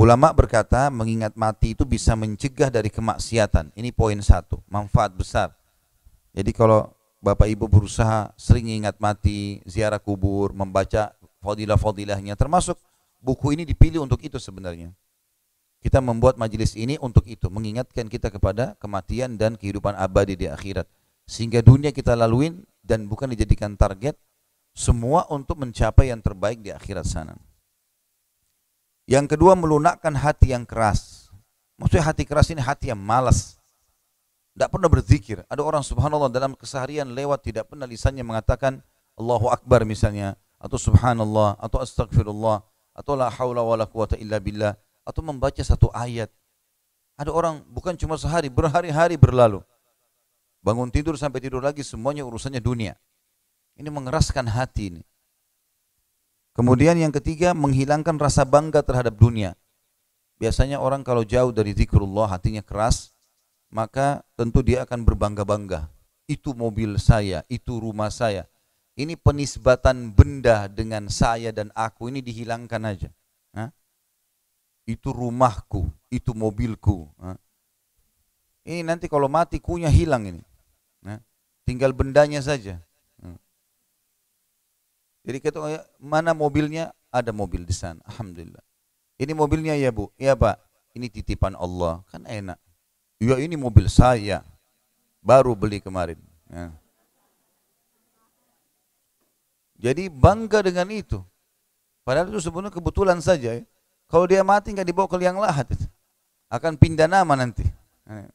Ulama berkata mengingat mati itu bisa mencegah dari kemaksiatan. Ini poin satu, manfaat besar. Jadi kalau Bapak Ibu berusaha sering ingat mati, ziarah kubur, membaca fadilah-fadilahnya, termasuk buku ini dipilih untuk itu sebenarnya. Kita membuat majelis ini untuk itu, mengingatkan kita kepada kematian dan kehidupan abadi di akhirat. Sehingga dunia kita laluin dan bukan dijadikan target, semua untuk mencapai yang terbaik di akhirat sana. Yang kedua melunakkan hati yang keras. Maksudnya hati keras ini hati yang malas. Tidak pernah berzikir. Ada orang subhanallah dalam keseharian lewat tidak pernah lisannya mengatakan Allahu Akbar misalnya. Atau subhanallah. Atau astagfirullah. Atau la hawla wa la quwata illa billah. Atau membaca satu ayat. Ada orang bukan cuma sehari, berhari-hari berlalu. Bangun tidur sampai tidur lagi semuanya urusannya dunia. Ini mengeraskan hati ini. Kemudian yang ketiga, menghilangkan rasa bangga terhadap dunia. Biasanya orang kalau jauh dari zikrullah hatinya keras, maka tentu dia akan berbangga-bangga. Itu mobil saya, itu rumah saya. Ini penisbatan benda dengan saya dan aku ini dihilangkan aja. Ha? Itu rumahku, itu mobilku. Ha? Ini nanti kalau mati kunya hilang ini. Ha? Tinggal bendanya saja. Jadi kita mana mobilnya? Ada mobil di sana. Alhamdulillah. Ini mobilnya ya bu, ya pak. Ini titipan Allah, kan enak. Ya ini mobil saya, baru beli kemarin. Ya. Jadi bangga dengan itu. Padahal itu sebenarnya kebetulan saja. Ya. Kalau dia mati nggak dibawa ke liang lahat, itu. akan pindah nama nanti. Ya.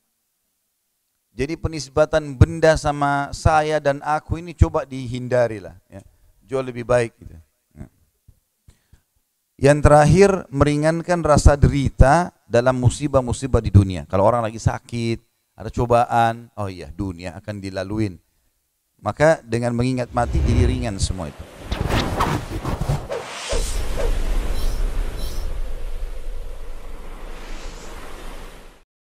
Jadi penisbatan benda sama saya dan aku ini coba dihindari lah. Ya jauh lebih baik. Gitu. Yang terakhir meringankan rasa derita dalam musibah-musibah di dunia. Kalau orang lagi sakit, ada cobaan, oh iya dunia akan dilaluin. Maka dengan mengingat mati jadi ringan semua itu.